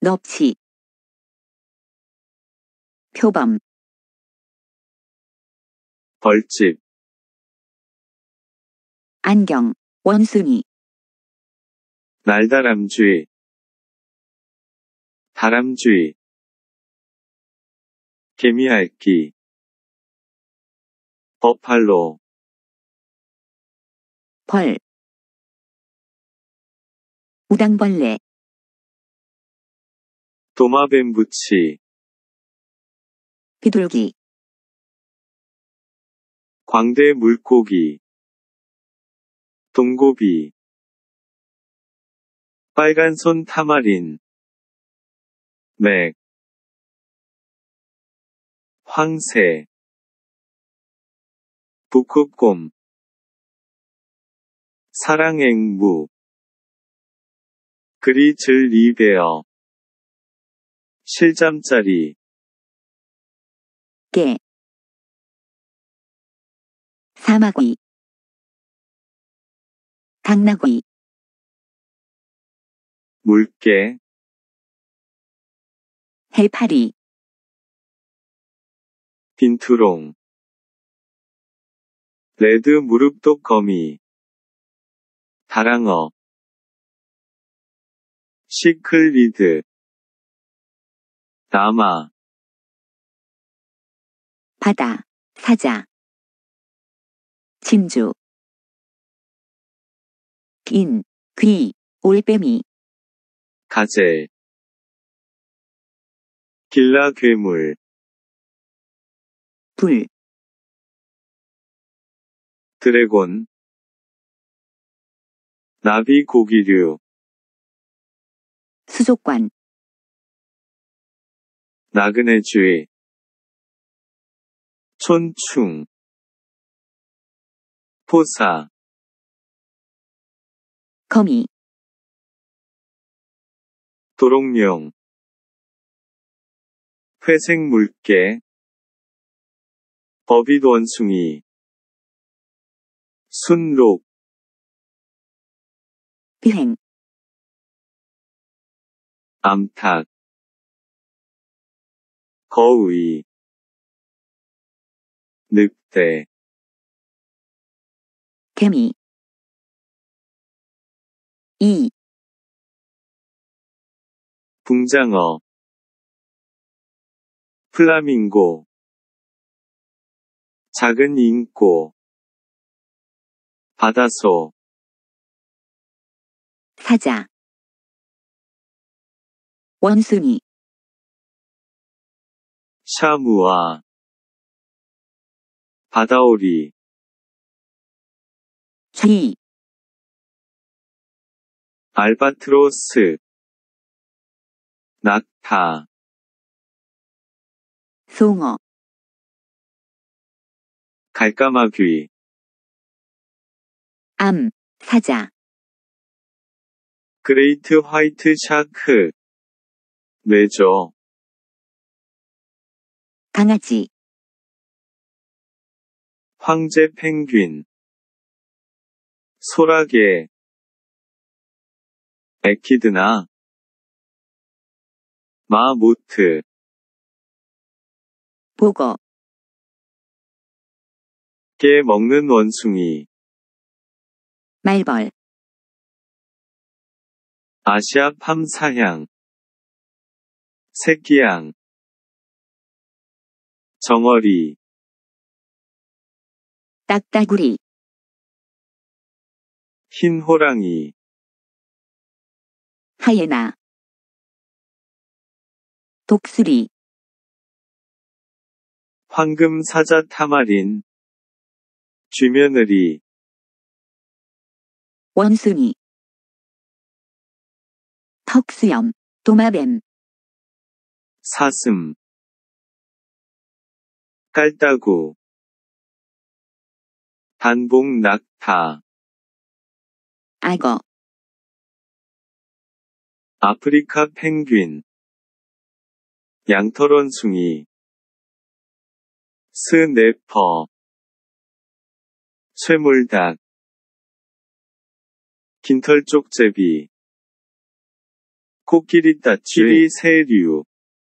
넙치 표범 벌집 안경 원숭이 날다람쥐 다람쥐 개미알기 버팔로 벌 우당벌레 도마뱀부치 비둘기 광대 물고기 동고비 빨간손 타마린 맥 황새 북극곰 사랑앵무 그리즐 리베어 7점짜리 깨 사마귀 당나귀 물개 해파리 빈투롱 레드 무릎독 거미 다랑어 시클리드 담아, 바다, 사자. 진주. 인, 귀, 올빼미, 가재, 길라 괴물, 불, 드래곤, 나비 고기류, 수족관, 나그네주의 촌충 포사 거미 도롱뇽 회색 물개 버빗 원숭이 순록 비행 암탉 거위 늑대 개미 이 붕장어 플라밍고 작은 인고 바다소 사자 원숭이 샤무아 바다오리 기 알바트로스 낙타 송어 갈까마귀 암 사자 그레이트 화이트 샤크 뇌죠 강아지 황제 펭귄 소라게 에키드나 마모트 보거 깨 먹는 원숭이 말벌 아시아 팜사향 새끼양 정어리 딱따구리 흰 호랑이 하예나 독수리 황금 사자 타마린 쥐며느리 원숭이 턱수염 도마뱀 사슴 깔따구 단봉 낙타 악어 아프리카 펭귄 양털원숭이 스네퍼 쇠물닭 긴털쪽제비 코끼리 따취리 새류